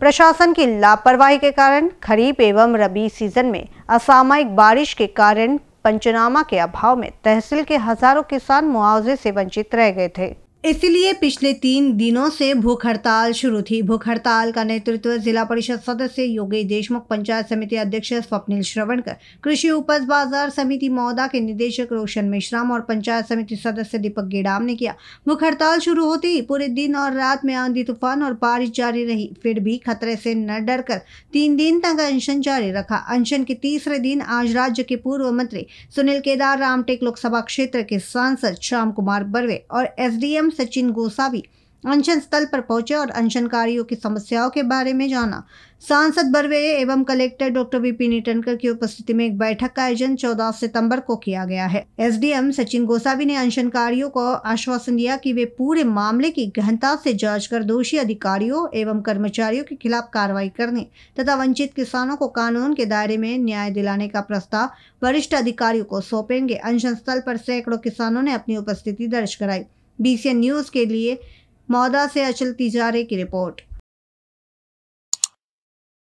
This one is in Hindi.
प्रशासन की लापरवाही के कारण खरीफ एवं रबी सीजन में असामयिक बारिश के कारण पंचनामा के अभाव में तहसील के हजारों किसान मुआवजे से वंचित रह गए थे इसलिए पिछले तीन दिनों से भूख हड़ताल शुरू थी भूख हड़ताल का नेतृत्व जिला परिषद सदस्य योगेश देशमुख पंचायत समिति अध्यक्ष स्वप्निल श्रवणकर कृषि उपज बाजार समिति मौदा के निदेशक रोशन मिश्राम और पंचायत समिति सदस्य दीपक गेडाम ने किया भूख हड़ताल शुरू होते ही पूरे दिन और रात में आंधी तूफान और बारिश जारी रही फिर भी खतरे से न डर कर तीन दिन तक अनशन जारी रखा अनशन के तीसरे दिन आज राज्य के पूर्व मंत्री सुनील केदार रामटेक लोकसभा क्षेत्र के सांसद श्याम कुमार बर्वे और एस सचिन गोसावी अनशन स्थल पर पहुंचे और अनशनकारियों की समस्याओं के बारे में जाना सांसद बरवे एवं कलेक्टर डॉक्टर वीपी निटनकर की उपस्थिति में एक बैठक का आयोजन 14 सितंबर को किया गया है एसडीएम सचिन गोसावी ने अनशनकारियों को आश्वासन दिया कि वे पूरे मामले की गहनता से जांच कर दोषी अधिकारियों एवं कर्मचारियों के खिलाफ कार्रवाई करने तथा वंचित किसानों को कानून के दायरे में न्याय दिलाने का प्रस्ताव वरिष्ठ अधिकारियों को सौंपेंगे अनशन स्थल पर सैकड़ों किसानों ने अपनी उपस्थिति दर्ज कराई बी न्यूज़ के लिए मौदा से अचल तिजारे की रिपोर्ट